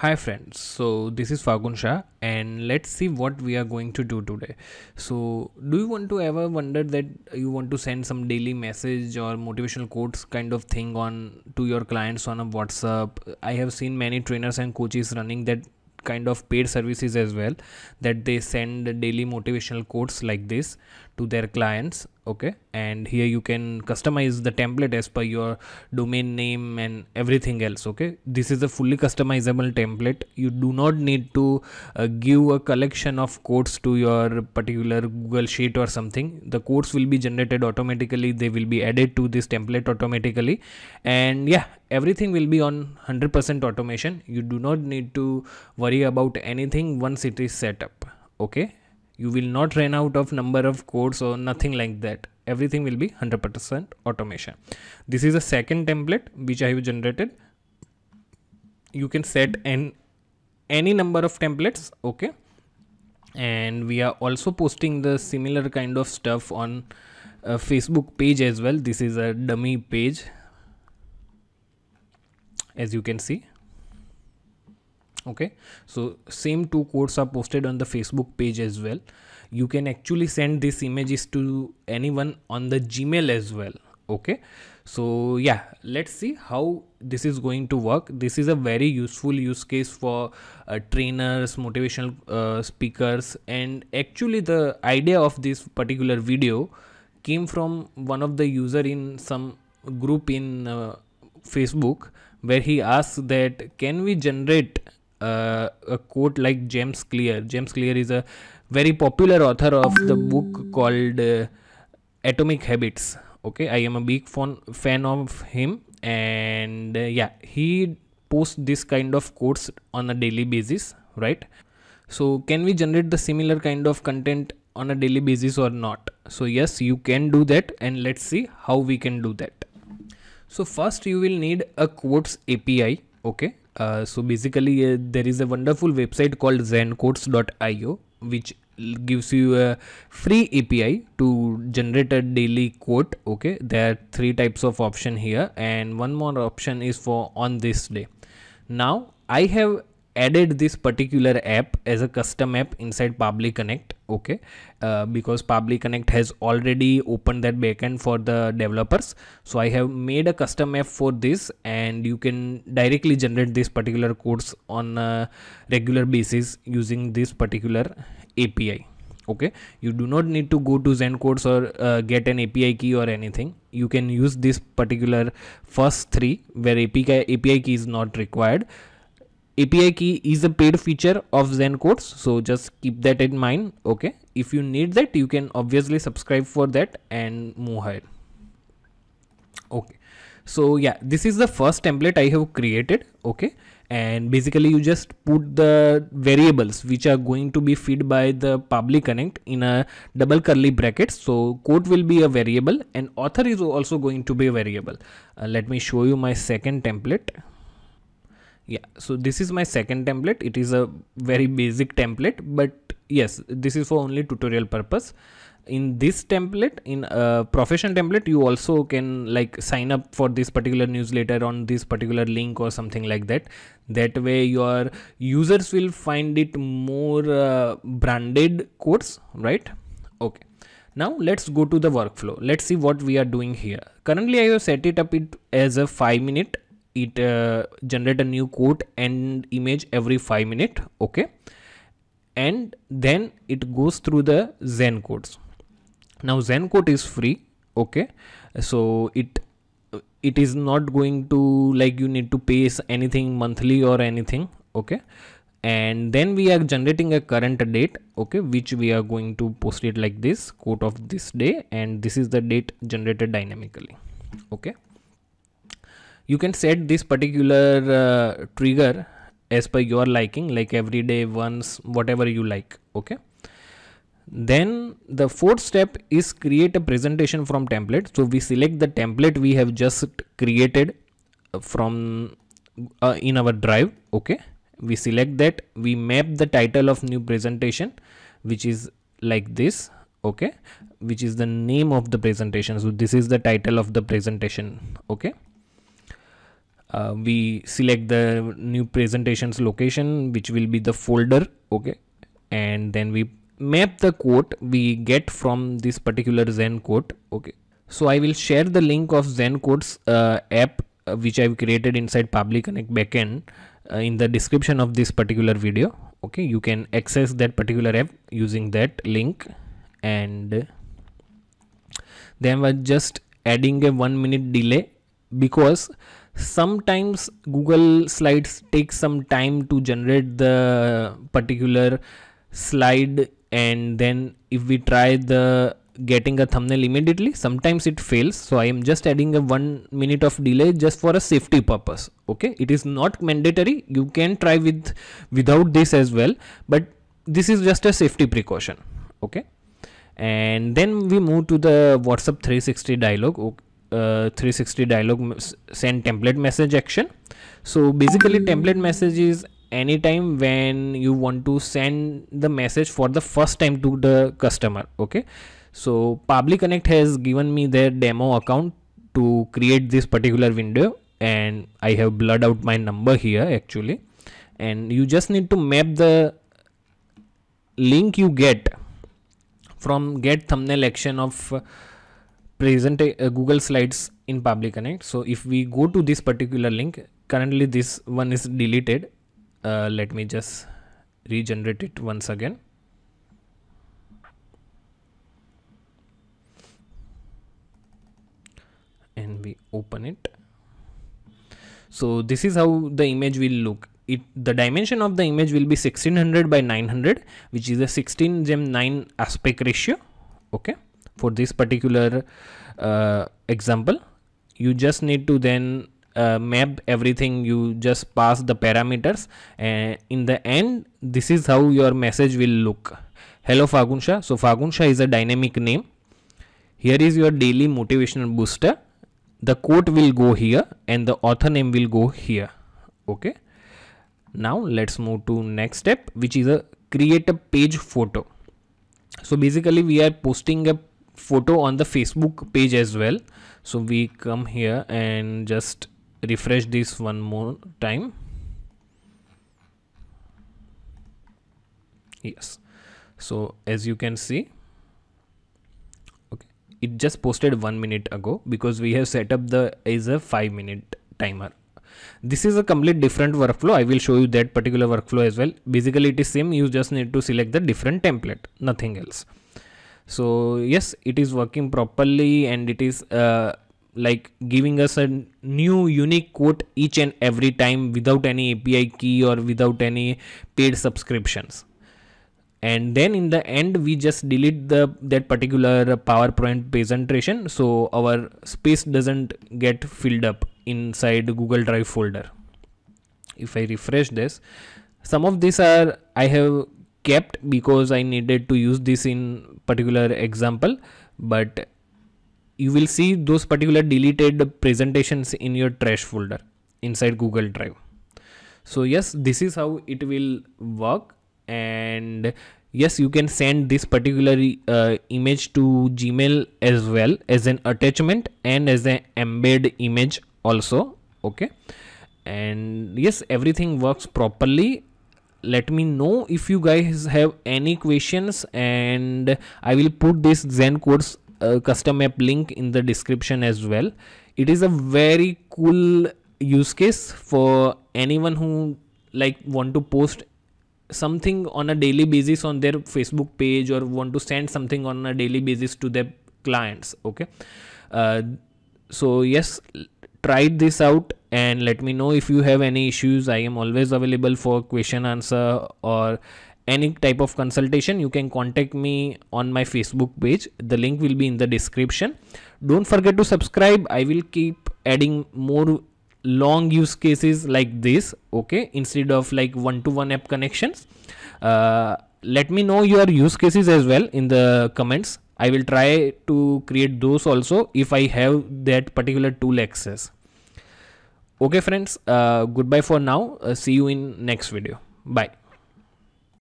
Hi friends, so this is Fagun Shah and let's see what we are going to do today. So do you want to ever wonder that you want to send some daily message or motivational quotes kind of thing on to your clients on a WhatsApp? I have seen many trainers and coaches running that kind of paid services as well that they send daily motivational quotes like this to their clients okay and here you can customize the template as per your domain name and everything else okay this is a fully customizable template you do not need to uh, give a collection of codes to your particular google sheet or something the codes will be generated automatically they will be added to this template automatically and yeah everything will be on 100% automation you do not need to worry about anything once it is set up okay you will not run out of number of codes or nothing like that everything will be 100% automation this is a second template which i have generated you can set an any number of templates okay and we are also posting the similar kind of stuff on a uh, facebook page as well this is a dummy page as you can see okay so same two quotes are posted on the facebook page as well you can actually send these images to anyone on the gmail as well okay so yeah let's see how this is going to work this is a very useful use case for uh, trainers motivational uh, speakers and actually the idea of this particular video came from one of the user in some group in uh, facebook where he asked that can we generate uh, a quote like James Clear. James Clear is a very popular author of the book called uh, Atomic Habits. Okay, I am a big fan fan of him, and uh, yeah, he posts this kind of quotes on a daily basis, right? So, can we generate the similar kind of content on a daily basis or not? So, yes, you can do that, and let's see how we can do that. So, first, you will need a quotes API. Okay, uh, so basically uh, there is a wonderful website called zencodes.io which gives you a free api to generate a daily quote okay there are three types of option here and one more option is for on this day now i have added this particular app as a custom app inside public connect okay uh, because public connect has already opened that backend for the developers so i have made a custom app for this and you can directly generate this particular codes on a regular basis using this particular api okay you do not need to go to zen codes or uh, get an api key or anything you can use this particular first three where api api key is not required API key is a paid feature of codes. so just keep that in mind. Okay, if you need that, you can obviously subscribe for that and move ahead. Okay, so yeah, this is the first template I have created. Okay, and basically you just put the variables which are going to be fed by the public connect in a double curly bracket. so quote will be a variable and author is also going to be a variable uh, let me show you my second template yeah so this is my second template it is a very basic template but yes this is for only tutorial purpose in this template in a profession template you also can like sign up for this particular newsletter on this particular link or something like that that way your users will find it more uh, branded course right okay now let's go to the workflow let's see what we are doing here currently i have set it up it as a 5 minute it uh, generate a new quote and image every five minute okay and then it goes through the zen codes now zen code is free okay so it it is not going to like you need to pay anything monthly or anything okay and then we are generating a current date okay which we are going to post it like this quote of this day and this is the date generated dynamically okay you can set this particular uh, trigger as per your liking like every day once whatever you like okay then the fourth step is create a presentation from template so we select the template we have just created from uh, in our drive okay we select that we map the title of new presentation which is like this okay which is the name of the presentation so this is the title of the presentation okay uh, we select the new presentations location which will be the folder okay and then we map the quote we get from this particular zen quote okay so i will share the link of zen quotes uh, app uh, which i've created inside public connect backend uh, in the description of this particular video okay you can access that particular app using that link and then we're just adding a one minute delay because sometimes google slides takes some time to generate the particular slide and then if we try the getting a thumbnail immediately sometimes it fails so i am just adding a one minute of delay just for a safety purpose okay it is not mandatory you can try with without this as well but this is just a safety precaution okay and then we move to the whatsapp 360 dialog 360 dialog send template message action so basically template message is anytime when you want to send the message for the first time to the customer okay so public connect has given me their demo account to create this particular window and i have blurred out my number here actually and you just need to map the link you get from get thumbnail action of present a, a Google Slides in Public Connect. So if we go to this particular link, currently this one is deleted. Uh, let me just regenerate it once again. And we open it. So this is how the image will look. It, the dimension of the image will be 1600 by 900 which is a 16 gem 9 aspect ratio okay for this particular uh, example you just need to then uh, map everything you just pass the parameters and in the end this is how your message will look hello fagunsha so fagunsha is a dynamic name here is your daily motivational booster the quote will go here and the author name will go here okay now let's move to next step which is a create a page photo so basically we are posting a photo on the Facebook page as well so we come here and just refresh this one more time yes so as you can see okay it just posted one minute ago because we have set up the as a five minute timer this is a complete different workflow i will show you that particular workflow as well basically it is same you just need to select the different template nothing else so yes it is working properly and it is uh, like giving us a new unique quote each and every time without any api key or without any paid subscriptions and then in the end we just delete the that particular powerpoint presentation so our space doesn't get filled up inside google drive folder if i refresh this some of these are i have kept because I needed to use this in particular example but you will see those particular deleted presentations in your trash folder inside Google Drive. So yes, this is how it will work and yes, you can send this particular uh, image to Gmail as well as an attachment and as an embed image also. Okay. And yes, everything works properly let me know if you guys have any questions and i will put this zen course uh, custom app link in the description as well it is a very cool use case for anyone who like want to post something on a daily basis on their facebook page or want to send something on a daily basis to their clients okay uh, so yes Try this out and let me know if you have any issues i am always available for question answer or any type of consultation you can contact me on my facebook page the link will be in the description don't forget to subscribe i will keep adding more long use cases like this okay instead of like one-to-one -one app connections uh, let me know your use cases as well in the comments I will try to create those also if I have that particular tool access. Okay friends, uh, goodbye for now. Uh, see you in next video. Bye.